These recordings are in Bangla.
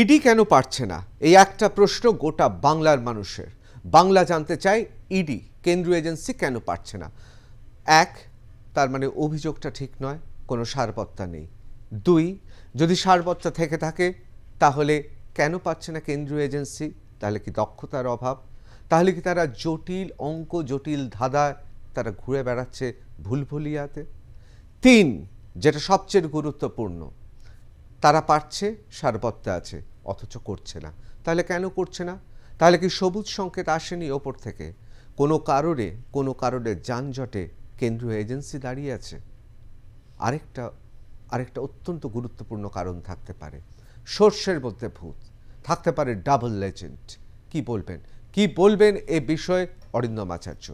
ইডি কেন পারছে না এই একটা প্রশ্ন গোটা বাংলার মানুষের বাংলা জানতে চায় ইডি কেন্দ্রীয় এজেন্সি কেন পারছে না এক তার মানে অভিযোগটা ঠিক নয় কোনো সারবত্তা নেই দুই যদি সারবত্তা থেকে থাকে তাহলে কেন পাচ্ছে না কেন্দ্রীয় এজেন্সি তাহলে কি দক্ষতার অভাব তাহলে কি তারা জটিল অঙ্ক জটিল ধাঁধায় তারা ঘুরে বেড়াচ্ছে ভুলভুলিয়াতে তিন যেটা সবচেয়ে গুরুত্বপূর্ণ তারা পারছে সারবত্তা আছে অথচ করছে না তাহলে কেন করছে না তাহলে কি সবুজ সংকেত আসেনি ওপর থেকে কোনো কারণে কোনো কারণে যানজটে কেন্দ্রীয় এজেন্সি দাঁড়িয়ে আছে আরেকটা আরেকটা অত্যন্ত গুরুত্বপূর্ণ কারণ থাকতে পারে সর্ষের মধ্যে ভূত থাকতে পারে ডাবল লেজেন্ড কি বলবেন কি বলবেন এ বিষয়ে অরিন্দম আচার্য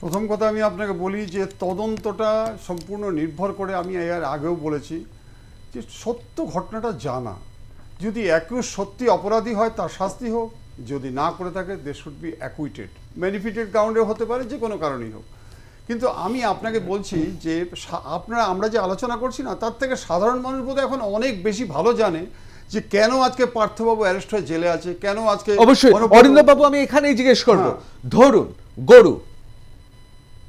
প্রথম কথা আমি আপনাকে বলি যে তদন্তটা সম্পূর্ণ নির্ভর করে আমি এর আগেও বলেছি যে সত্য ঘটনাটা জানা যদি একই সত্যি অপরাধী হয় তার শাস্তি হোক যদি না করে থাকে they should be acquitted benefited গ্রাউন্ডে হতে পারে যে কোনো কারণেই হোক কিন্তু আমি আপনাকে বলছি যে আপনারা আমরা যে আলোচনা করছি না তার থেকে সাধারণ মানুষ বোধহয় এখন অনেক বেশি ভালো জানে যে কেন আজকে পার্থবাবু অ্যারেস্ট হয়ে জেলে আছে কেন আজকে অবশ্যই অরিন্দবাবু আমি এখানেই জিজ্ঞেস করব হ্যাঁ। ধরুন গরু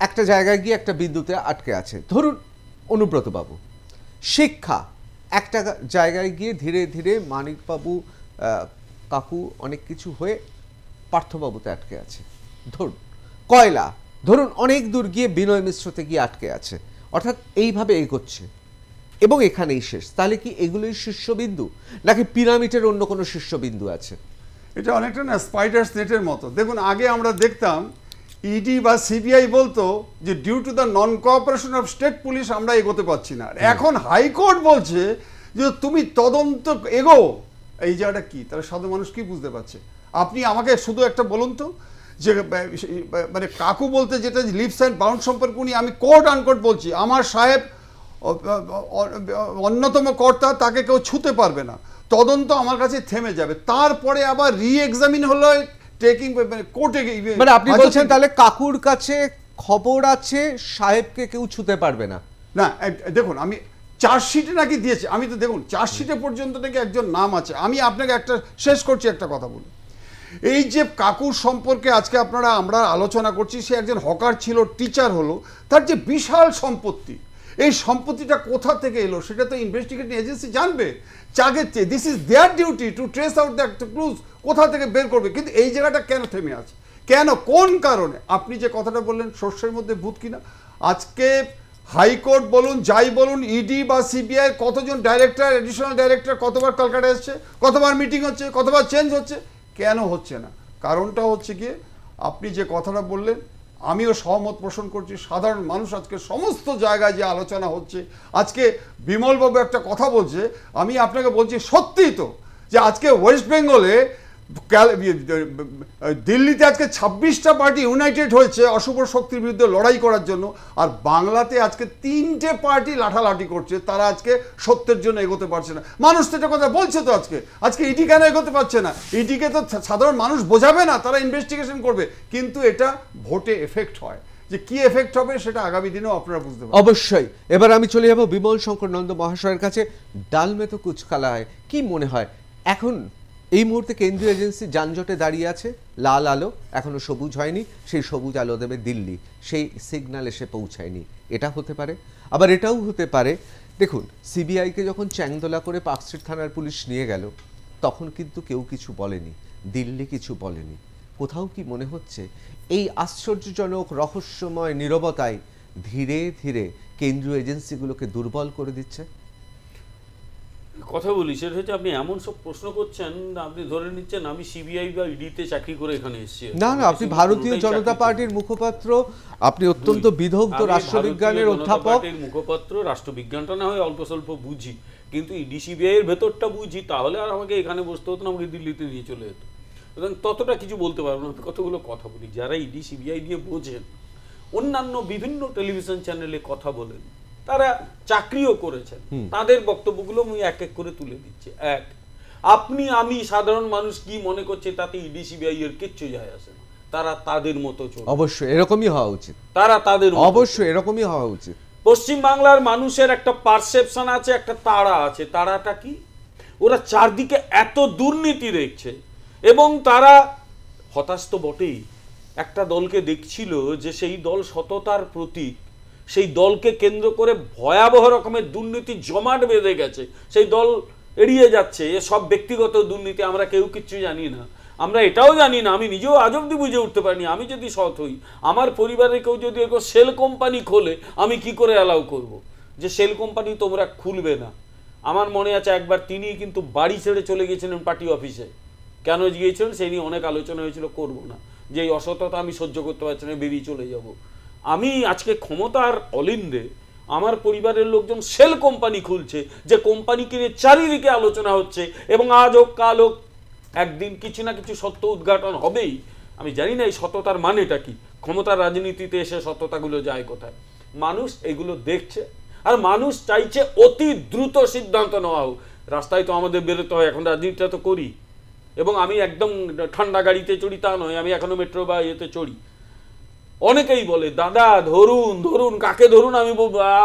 একটা জায়গায় গিয়ে একটা বিদ্যুতে আটকে আছে ধরুন অনুব্রতবাবু শিক্ষা একটা জায়গায় গিয়ে ধীরে ধীরে মানিকবাবু কাকু অনেক কিছু হয়ে পার্থবাবুতে আটকে আছে ধরুন কয়লা ধরুন অনেক দূর গিয়ে বিনয় মিশ্রতে গিয়ে আটকে আছে অর্থাৎ এইভাবে এগোচ্ছে এবং এখানেই শেষ তাহলে কি এগুলোই শীর্ষবিন্দু নাকি পিরামিডের অন্য কোনো শীর্ষবিন্দু আছে এটা অনেকটা না স্পাইডার্স নেটের মতো দেখুন আগে আমরা দেখতাম ইডি e বা সিবিআই বলতো যে due to the non cooperation of state police আমরা এগোতে পারছি না এখন হাইকোর্ট বলছে যে তুমি তদন্ত এগো এই জায়গাটা কি তাহলে সাধু মানুষ কি বুঝতে পারছে আপনি আমাকে শুধু একটা বলুন তো যে মানে কাকু বলতে যেটা লিপস অ্যান্ড বাউন্ড সম্পর্ক উনি আমি কোর্ট আনকোর্ট বলছি আমার সাহেব অন্যতম কর্তা তাকে কেউ ছুতে পারবে না তদন্ত আমার কাছে থেমে যাবে তারপরে আবার রি এক্সামিন হলো টেকিং মানে কোর্টে মানে আপনি আচ্ছা, বলছেন তাহলে কাকুর কাছে খবর আছে সাহেবকে কেউ ছুতে পারবে না না দেখুন আমি চার্জশিটে নাকি দিয়েছে আমি তো দেখুন চার্জশিটে পর্যন্ত নাকি একজন নাম আছে আমি আপনাকে একটা শেষ করছি একটা কথা বলি এই যে কাকুর সম্পর্কে আজকে আপনারা আমরা আলোচনা করছি সে একজন হকার ছিল টিচার হলো তার যে বিশাল সম্পত্তি এই সম্পত্তিটা কোথা থেকে এলো সেটা তো ইনভেস্টিগেটিং এজেন্সি জানবে চেয়ে this is their duty to trace out that clues কোথা থেকে বের করবে কিন্তু এই জায়গাটা কেন থেমে আছে কেন কোন কারণে আপনি যে কথাটা বললেন শস্যের মধ্যে ভূত কিনা আজকে হাইকোর্ট বলুন যাই বলুন ইডি e বা সিবিআই কতজন ডাইরেক্টর এডিশনাল ডাইরেক্টর কতবার কলকাতা এসছে কতবার মিটিং হচ্ছে কতবার চেঞ্জ হচ্ছে কেন হচ্ছে না কারণটা হচ্ছে গিয়ে আপনি যে কথাটা বললেন আমিও সহমত পোষণ করছি সাধারণ মানুষ আজকে সমস্ত জায়গায় যে আলোচনা হচ্ছে আজকে বিমলবাবু একটা কথা বলছে আমি আপনাকে বলছি সত্যিই তো যে আজকে ওয়েস্ট বেঙ্গলে দিল্লিতে আজকে ছাব্বিশটা পার্টি ইউনাইটেড হয়েছে অশুভ শক্তির বিরুদ্ধে লড়াই করার জন্য আর বাংলাতে আজকে তিনটে পার্টি লাঠালাঠি করছে তারা আজকে সত্যের জন্য এগোতে পারছে না মানুষ তো এটা কথা বলছে তো আজকে আজকে ইডি কেন এগোতে পারছে না ইডিকে তো সাধারণ মানুষ বোঝাবে না তারা ইনভেস্টিগেশন করবে কিন্তু এটা ভোটে এফেক্ট হয় যে কি এফেক্ট হবে সেটা আগামী দিনেও আপনারা বুঝতে পারবেন অবশ্যই এবার আমি চলে যাব বিমল শঙ্কর নন্দ মহাশয়ের কাছে ডালমে তো কুচকালা হয় কি মনে হয় এখন এই মুহূর্তে কেন্দ্রীয় এজেন্সি যানজটে দাঁড়িয়ে আছে লাল আলো এখনও সবুজ হয়নি সেই সবুজ আলো দেবে দিল্লি সেই সিগন্যাল এসে পৌঁছায়নি এটা হতে পারে আবার এটাও হতে পারে দেখুন সিবিআইকে যখন চ্যাংদোলা করে পার্কস্ট্রিট থানার পুলিশ নিয়ে গেল তখন কিন্তু কেউ কিছু বলেনি দিল্লি কিছু বলেনি কোথাও কি মনে হচ্ছে এই আশ্চর্যজনক রহস্যময় নিরবতায় ধীরে ধীরে কেন্দ্রীয় এজেন্সিগুলোকে দুর্বল করে দিচ্ছে কথা বলি সেটা হচ্ছে আপনি এমন সব প্রশ্ন করছেন আপনি ধরে নিচ্ছেন আমি সিবিআই বা ইডিতে চাকরি করে এখানে এসেছি না না আপনি ভারতীয় জনতা পার্টির মুখপাত্র আপনি অত্যন্ত বিধগ্ধ রাষ্ট্রবিজ্ঞানের অধ্যাপক মুখপাত্র রাষ্ট্রবিজ্ঞানটা না হয় অল্প স্বল্প বুঝি কিন্তু ইডি সিবিআই এর ভেতরটা বুঝি তাহলে আর আমাকে এখানে বসতে হতো না আমাকে দিল্লিতে নিয়ে চলে যেত সুতরাং ততটা কিছু বলতে পারবো না কতগুলো কথা বলি যারা ইডি সিবিআই নিয়ে বোঝেন অন্যান্য বিভিন্ন টেলিভিশন চ্যানেলে কথা বলেন তারা চাকরিও করেছেন তাদের বক্তব্যগুলো আমি এক এক করে তুলে দিচ্ছি এক আপনি আমি সাধারণ মানুষ কি মনে করছে তাতে ইডি e সিবিআই এর কিচ্ছু যায় আসে তারা তাদের মতো চলবে অবশ্যই এরকমই হওয়া উচিত তারা তাদের অবশ্যই এরকমই হওয়া উচিত পশ্চিম বাংলার মানুষের একটা পারসেপশন আছে একটা তারা আছে তারাটা কি ওরা চারদিকে এত দুর্নীতি দেখছে এবং তারা হতাশ তো বটেই একটা দলকে দেখছিল যে সেই দল সততার প্রতীক সেই দলকে কেন্দ্র করে ভয়াবহ রকমের দুর্নীতি জমাট বেঁধে গেছে সেই দল এড়িয়ে যাচ্ছে এ সব ব্যক্তিগত দুর্নীতি আমরা কেউ কিচ্ছু জানি না আমরা এটাও জানি না আমি নিজেও আজ অব্দি বুঝে উঠতে পারিনি আমি যদি সৎ হই আমার পরিবারের কেউ যদি এরকম সেল কোম্পানি খোলে আমি কি করে অ্যালাউ করব। যে সেল কোম্পানি তোমরা খুলবে না আমার মনে আছে একবার তিনি কিন্তু বাড়ি ছেড়ে চলে গিয়েছিলেন পার্টি অফিসে কেন গিয়েছিলেন সেই নিয়ে অনেক আলোচনা হয়েছিল করব না যে এই অসততা আমি সহ্য করতে পারছি না বেরিয়ে চলে যাবো আমি আজকে ক্ষমতার অলিন্দে আমার পরিবারের লোকজন সেল কোম্পানি খুলছে যে কোম্পানি কিনে চারিদিকে আলোচনা হচ্ছে এবং আজ হোক কাল হোক একদিন কিছু না কিছু সত্য উদ্ঘাটন হবেই আমি জানি না এই সততার মানেটা কি ক্ষমতার রাজনীতিতে এসে সততাগুলো যায় কোথায় মানুষ এগুলো দেখছে আর মানুষ চাইছে অতি দ্রুত সিদ্ধান্ত নেওয়া হোক রাস্তায় তো আমাদের বেরোতে হয় এখন রাজনীতিটা তো করি এবং আমি একদম ঠান্ডা গাড়িতে চড়ি তা নয় আমি এখনও মেট্রো বা ইয়েতে চড়ি অনেকেই বলে দাদা ধরুন ধরুন কাকে ধরুন আমি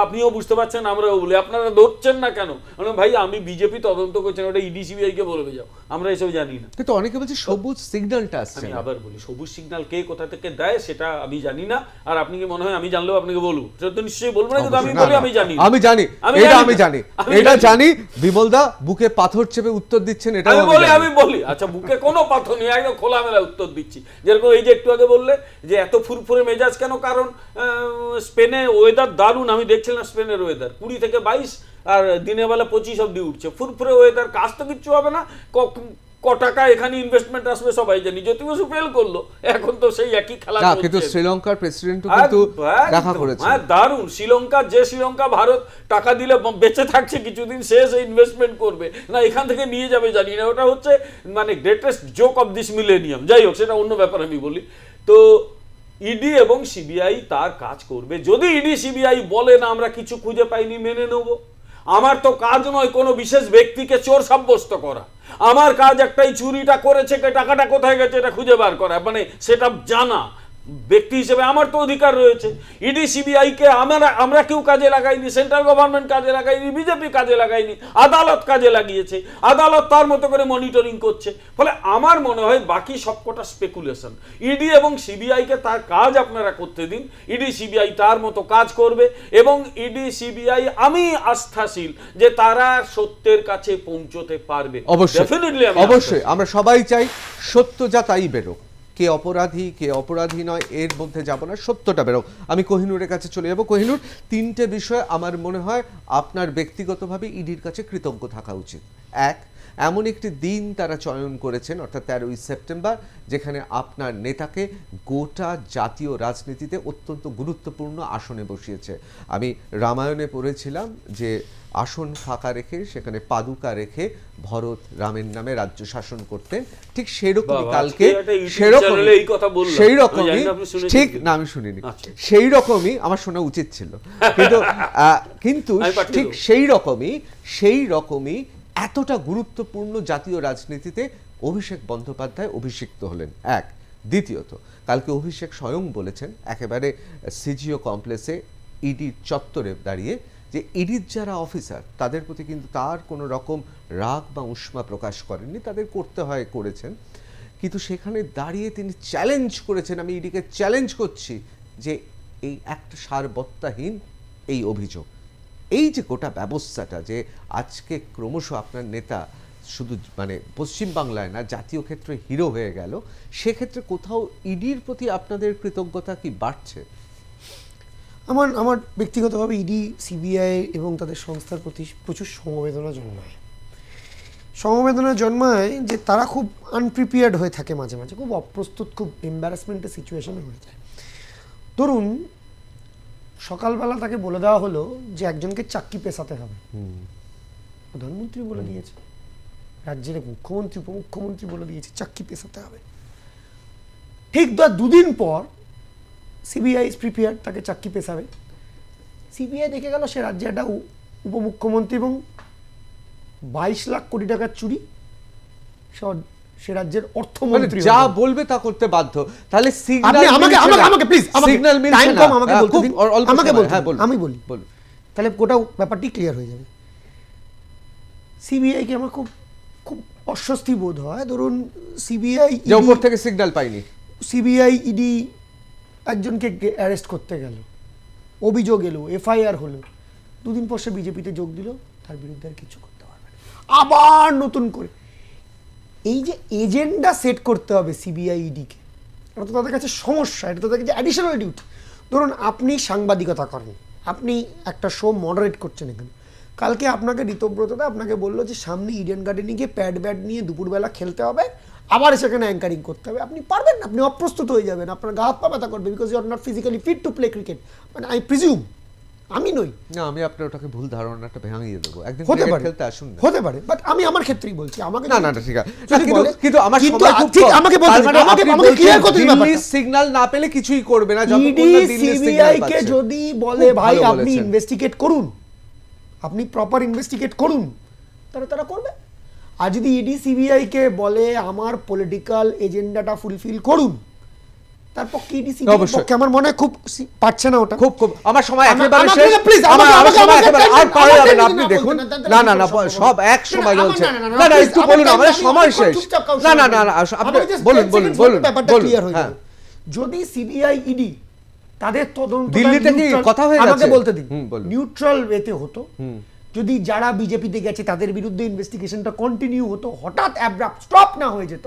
আপনিও বুঝতে পারছেন আমরাও বলি আপনারা ধরছেন না কেন মানে ভাই আমি বিজেপি তদন্ত করছেন ওটা ইডি e সিবিআই কে বলবে যাও আমরা এসব জানি না কিন্তু অনেকে বলছে সবুজ সিগন্যালটা আসছে আমি আবার বলি সবুজ সিগন্যাল কে কোথা থেকে দেয় সেটা আমি জানি না আর আপনি কি মনে হয় আমি জানলেও আপনাকে বলবো সেটা তো নিশ্চয়ই বলবো না কিন্তু আমি বলি আমি জানি আমি জানি এটা আমি জানি এটা জানি বিমলদা বুকে পাথর চেপে উত্তর দিচ্ছেন এটা আমি বলি আমি বলি আচ্ছা বুকে কোনো পাথর নেই একদম খোলামেলা উত্তর দিচ্ছি যেরকম এই যে একটু আগে বললে যে এত ফুরফুরে মেজাজ কেন কারণ স্পেনে ওয়েদার দারুণ আমি দেখছিলাম স্পেনের ওয়েদার কুড়ি থেকে বাইশ আর দিনের বেলা পঁচিশ অব্দি উঠছে ফুরফুরে ওয়েদার কাজ তো কিচ্ছু হবে না টাকা এখানে ইনভেস্টমেন্ট আসবে সবাই জানি জ্যোতি বসু ফেল করলো এখন তো সেই একই খেলা কিন্তু শ্রীলঙ্কার প্রেসিডেন্ট কিন্তু হ্যাঁ, দেখা হ্যাঁ, করেছে হ্যাঁ দারুণ শ্রীলঙ্কা যে শ্রীলঙ্কা ভারত টাকা দিলে বেঁচে থাকছে কিছুদিন সে ইনভেস্টমেন্ট করবে না এখান থেকে নিয়ে যাবে জানি না ওটা হচ্ছে মানে greatest joke of this millennium যাই হোক সেটা অন্য ব্যাপার আমি বলি তো ইডি e এবং সিবিআই তার কাজ করবে যদি ইডি e সিবিআই বলে না আমরা কিছু খুঁজে পাইনি মেনে নেব আমার তো কাজ নয় কোনো বিশেষ ব্যক্তিকে চোর সাব্যস্ত করা আমার কাজ একটাই চুরিটা করেছে কে টাকাটা কোথায় গেছে এটা খুঁজে বার করা মানে সেটা জানা ব্যক্তি হিসেবে আমার তো অধিকার রয়েছে ইডি সিবিআইকে আমরা আমরা কেউ কাজে লাগাইনি সেন্ট্রাল গভর্নমেন্ট কাজে লাগাইনি বিজেপি কাজে লাগাইনি আদালত কাজে লাগিয়েছে আদালত তার মতো করে মনিটরিং করছে ফলে আমার মনে হয় বাকি সবকটা স্পেকুলেশন ইডি এবং সিবিআইকে তার কাজ আপনারা করতে দিন ইডি সিবিআই তার মতো কাজ করবে এবং ইডি সিবিআই আমি আস্থাশীল যে তারা সত্যের কাছে পৌঁছতে পারবে অবশ্যই অবশ্যই আমরা সবাই চাই সত্য যা তাই বেরোক কে অপরাধী কে অপরাধী নয় এর মধ্যে যাব না সত্যটা বেরো আমি কোহিনুরের কাছে চলে যাব কোহিনুর তিনটে বিষয় আমার মনে হয় আপনার ব্যক্তিগতভাবে ইডির কাছে কৃতজ্ঞ থাকা উচিত এক এমন একটি দিন তারা চয়ন করেছেন অর্থাৎ তেরোই সেপ্টেম্বর যেখানে আপনার নেতাকে গোটা জাতীয় রাজনীতিতে অত্যন্ত গুরুত্বপূর্ণ আসনে বসিয়েছে আমি রামায়ণে পড়েছিলাম যে আসন ফাঁকা রেখে সেখানে পাদুকা রেখে ভরত রামের নামে রাজ্য শাসন করতেন ঠিক সেরকমই কালকে সেরকম সেই রকমই ঠিক না আমি শুনিনি আচ্ছা। সেই রকমই আমার শোনা উচিত ছিল কিন্তু কিন্তু ঠিক সেই রকমই সেই রকমই এতটা গুরুত্বপূর্ণ জাতীয় রাজনীতিতে অভিষেক বন্দ্যোপাধ্যায় অভিষিক্ত হলেন এক দ্বিতীয়ত কালকে অভিষেক স্বয়ং বলেছেন একেবারে সিজিও কমপ্লেক্সে ইডির চত্বরে দাঁড়িয়ে যে ইডির যারা অফিসার তাদের প্রতি কিন্তু তার কোনো রকম রাগ বা উষ্মা প্রকাশ করেননি তাদের করতে হয় করেছেন কিন্তু সেখানে দাঁড়িয়ে তিনি চ্যালেঞ্জ করেছেন আমি ইডিকে চ্যালেঞ্জ করছি যে এই একটা সারবত্তাহীন এই অভিযোগ এই যে গোটা ব্যবস্থাটা যে আজকে ক্রমশ আপনার নেতা শুধু মানে পশ্চিমবাংলায় না জাতীয় ক্ষেত্রে হিরো হয়ে গেল সেক্ষেত্রে কোথাও ইডির প্রতি আপনাদের কৃতজ্ঞতা কি বাড়ছে আমার আমার ব্যক্তিগতভাবে ইডি e সিবিআই এবং তাদের সংস্থার প্রতি প্রচুর সমবেদনা জন্মায় সমবেদনা জন্মায় যে তারা খুব আনপ্রিপেয়ার্ড হয়ে থাকে মাঝে মাঝে খুব অপ্রস্তুত খুব এম্বারাসমেন্টের সিচুয়েশানে হয়ে যায় ধরুন সকালবেলা তাকে বলে দেওয়া হলো যে একজনকে চাকরি পেশাতে হবে প্রধানমন্ত্রী বলে দিয়েছে রাজ্যের মুখ্যমন্ত্রী উপমুখ্যমন্ত্রী বলে দিয়েছে চাকরি পেশাতে হবে ঠিক দুদিন পর সিবিআই ইজ প্রিপেয়ার তাকে চাকরি পেশাবে সিবিআই দেখে গেল সে রাজ্যে একটা উপমুখ্যমন্ত্রী এবং বাইশ লাখ কোটি টাকার চুরি সে রাজ্যের অর্থমন্ত্রী যা বলবে তা করতে বাধ্য তাহলে হ্যাঁ, হ্যাঁ, আমি বলি বলুন তাহলে গোটা ব্যাপারটি ক্লিয়ার হয়ে যাবে সিবিআইকে আমার খুব খুব অস্বস্তি বোধ হয় ধরুন সিবিআই থেকে সিগন্যাল পাইনি সিবিআই ইডি একজনকে অ্যারেস্ট করতে গেল অভিযোগ এলো এফআইআর হলো দুদিন পর সে বিজেপিতে যোগ দিল তার বিরুদ্ধে আর কিছু করতে পারবে না আবার নতুন করে এই যে এজেন্ডা সেট করতে হবে সিবিআই ইডিকে e এটা তো তাদের কাছে সমস্যা এটা তাদের কাছে অ্যাডিশনাল ডিউটি ধরুন আপনি সাংবাদিকতা করেন আপনি একটা শো মডারেট করছেন এখানে কালকে আপনাকে ঋতব্রতটা আপনাকে বললো যে সামনে ইডেন গার্ডেনে গিয়ে প্যাড ব্যাড নিয়ে দুপুরবেলা খেলতে হবে আবার সেখানে অ্যাঙ্কারিং করতে হবে আপনি পারবেন না আপনি অপ্রস্তুত হয়ে যাবেন আপনার গা হাত পা ব্যথা করবে because you are not physically fit to play cricket মানে আই প্রিজিউম আমি নই না আমি আপনার ওটাকে ভুল ধারণাটা ভেঙে দেবো একদিন হতে পারে খেলতে আসুন হতে পারে বাট আমি আমার ক্ষেত্রেই বলছি আমাকে না না ঠিক আছে কিন্তু আমার সময় খুব ঠিক আমাকে বলতে মানে আমাকে আমাকে ক্লিয়ার করতে হবে দিল্লি সিগন্যাল না পেলে কিছুই করবে না যতক্ষণ না দিল্লি সিবিআই কে যদি বলে ভাই আপনি ইনভেস্টিগেট করুন আপনি প্রপার ইনভেস্টিগেট করুন তাহলে তারা করবে আর যদি ইডি e সিবিআইকে বলে আমার পলিটিক্যাল এজেন্ডাটা ফুলফিল করুন e না না সময় শেষ না না না যদি সিবিআই ইডি e তাদের তদন্ত দিল্লিতে কথা হয়ে গেছে বলতে দিন নিউট্রাল ওয়েতে হতো যদি যারা বিজেপিতে গেছে তাদের বিরুদ্ধে ইনভেস্টিগেশনটা কন্টিনিউ হতো হঠাৎ অ্যাব্রাপ স্টপ না হয়ে যেত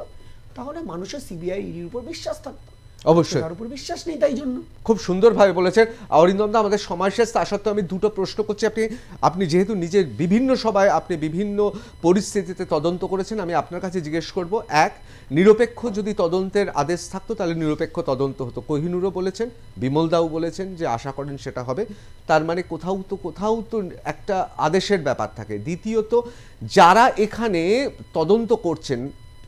তাহলে মানুষের সিবিআই ইডির উপর বিশ্বাস থাকতো অবশ্যই তার উপর বিশ্বাস নেই তাই জন্য খুব সুন্দরভাবে বলেছেন অরিন্দম দা আমাদের সময় শেষ তা সত্ত্বেও আমি দুটো প্রশ্ন করছি আপনি আপনি যেহেতু নিজের বিভিন্ন সভায় আপনি বিভিন্ন পরিস্থিতিতে তদন্ত করেছেন আমি আপনার কাছে জিজ্ঞেস করব এক নিরপেক্ষ যদি তদন্তের আদেশ থাকতো তাহলে নিরপেক্ষ তদন্ত হতো কোহিনুরও বলেছেন বিমল দাও বলেছেন যে আশা করেন সেটা হবে তার মানে কোথাও তো কোথাও তো একটা আদেশের ব্যাপার থাকে দ্বিতীয়ত যারা এখানে তদন্ত করছেন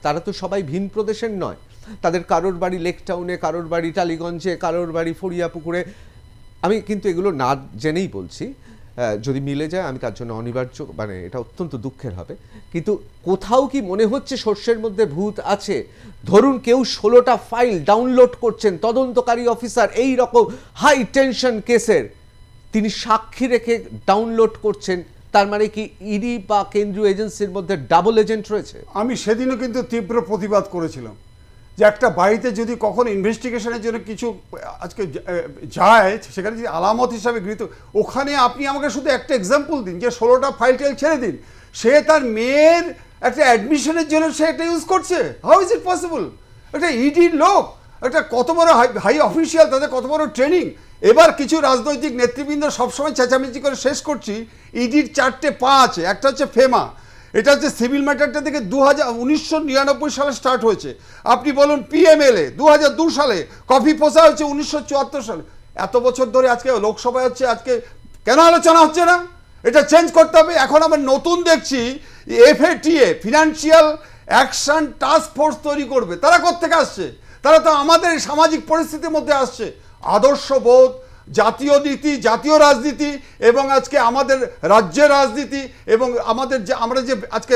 তারা তো সবাই ভিন প্রদেশের নয় তাদের কারোর বাড়ি লেক টাউনে কারোর বাড়ি টালিগঞ্জে কারোর বাড়ি পুকুরে আমি কিন্তু এগুলো না জেনেই বলছি যদি মিলে যায় আমি তার জন্য অনিবার্য মানে এটা অত্যন্ত দুঃখের হবে কিন্তু কোথাও কি মনে হচ্ছে শস্যের মধ্যে ভূত আছে ধরুন কেউ ষোলোটা ফাইল ডাউনলোড করছেন তদন্তকারী অফিসার এই রকম হাই টেনশন কেসের তিনি সাক্ষী রেখে ডাউনলোড করছেন তার মানে কি ইডি বা কেন্দ্রীয় এজেন্সির মধ্যে ডাবল এজেন্ট রয়েছে আমি সেদিনও কিন্তু তীব্র প্রতিবাদ করেছিলাম যে একটা বাড়িতে যদি কখনো ইনভেস্টিগেশনের জন্য কিছু আজকে যায় সেখানে যদি আলামত হিসাবে গৃহীত ওখানে আপনি আমাকে শুধু একটা এক্সাম্পল দিন যে ষোলোটা ফাইল টাইল ছেড়ে দিন সে তার মেয়ের একটা অ্যাডমিশনের জন্য সে এটা ইউজ করছে হাউ ইজ ইট পসিবল একটা ইডির e লোক একটা কত বড় হাই অফিসিয়াল তাদের কত বড় ট্রেনিং এবার কিছু রাজনৈতিক নেতৃবৃন্দ সবসময় চেঁচামেচি করে শেষ করছি ইডির e চারটে পা আছে একটা হচ্ছে ফেমা এটা হচ্ছে সিভিল ম্যাটারটা থেকে দু হাজার সালে স্টার্ট হয়েছে আপনি বলুন পিএমএলএ দু হাজার দু সালে কফি পোষা হচ্ছে উনিশশো সালে এত বছর ধরে আজকে লোকসভায় হচ্ছে আজকে কেন আলোচনা হচ্ছে না এটা চেঞ্জ করতে হবে এখন আমরা নতুন দেখছি FATA financial action task force তৈরি করবে তারা কোথেকে আসছে তারা তো আমাদের সামাজিক পরিস্থিতির মধ্যে আসছে আদর্শবোধ জাতীয় নীতি জাতীয় রাজনীতি এবং আজকে আমাদের রাজ্যের রাজনীতি এবং আমাদের যে আমরা যে আজকে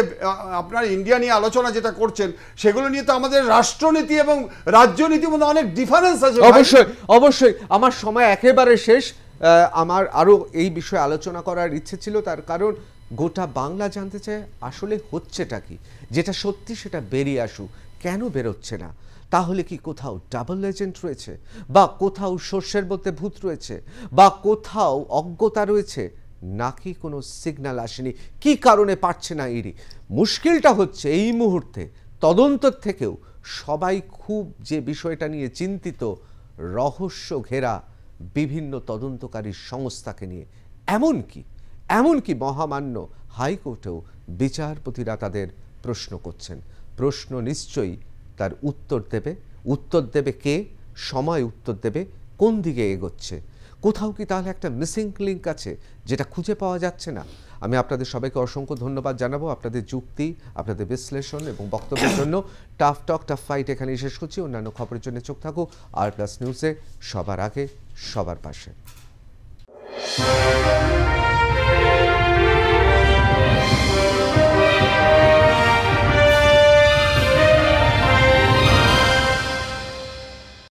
আপনার ইন্ডিয়া নিয়ে আলোচনা যেটা করছেন সেগুলো নিয়ে তো আমাদের রাষ্ট্রনীতি এবং রাজ্যনীতির মধ্যে অনেক ডিফারেন্স আছে অবশ্যই অবশ্যই আমার সময় একেবারে শেষ আমার আরও এই বিষয়ে আলোচনা করার ইচ্ছে ছিল তার কারণ গোটা বাংলা জানতে চায় আসলে হচ্ছেটা কি যেটা সত্যি সেটা বেরিয়ে আসুক কেন বেরোচ্ছে না তাহলে কি কোথাও ডাবল এজেন্ট রয়েছে বা কোথাও শস্যের মধ্যে ভূত রয়েছে বা কোথাও অজ্ঞতা রয়েছে নাকি কোনো সিগন্যাল আসেনি কি কারণে পারছে না এরই মুশকিলটা হচ্ছে এই মুহূর্তে তদন্তর থেকেও সবাই খুব যে বিষয়টা নিয়ে চিন্তিত রহস্য ঘেরা বিভিন্ন তদন্তকারী সংস্থাকে নিয়ে এমনকি এমনকি মহামান্য হাইকোর্টেও বিচারপতিরা তাদের প্রশ্ন করছেন প্রশ্ন নিশ্চয়ই তার উত্তর দেবে উত্তর দেবে কে সময় উত্তর দেবে কোন দিকে এগোচ্ছে কোথাও কি তাহলে একটা মিসিং লিঙ্ক আছে যেটা খুঁজে পাওয়া যাচ্ছে না আমি আপনাদের সবাইকে অসংখ্য ধন্যবাদ জানাবো আপনাদের যুক্তি আপনাদের বিশ্লেষণ এবং বক্তব্যের জন্য টাফ টক টাফ ফাইট এখানে শেষ করছি অন্যান্য খবরের জন্য চোখ থাকুক আর প্লাস নিউজে সবার আগে সবার পাশে